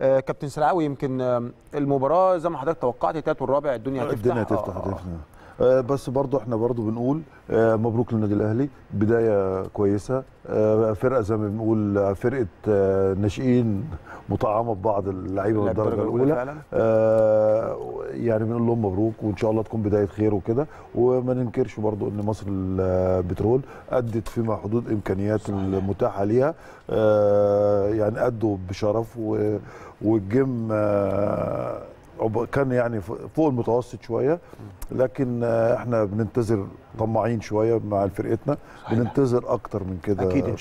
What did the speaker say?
آه، كابتن سرعاوي يمكن آه، المباراه زي ما حضرتك توقعت الثالث والرابع الدنيا آه، هتفتح الدنيا هتفتح هتفتح بس برضه احنا برضه بنقول مبروك للنادي الاهلي بدايه كويسه فرقه زي ما بنقول فرقه ناشئين مطعمه ببعض اللعيبه من الدرجه الاولى يعني بنقول لهم مبروك وان شاء الله تكون بدايه خير وكده وما ننكرش برضو ان مصر البترول ادت فيما حدود امكانيات المتاحه ليها آه، يعني ادوا بشرف والجيم آه، كان يعني فوق المتوسط شويه لكن آه، احنا بننتظر طماعين شويه مع فرقتنا بننتظر اكتر من كده اكيد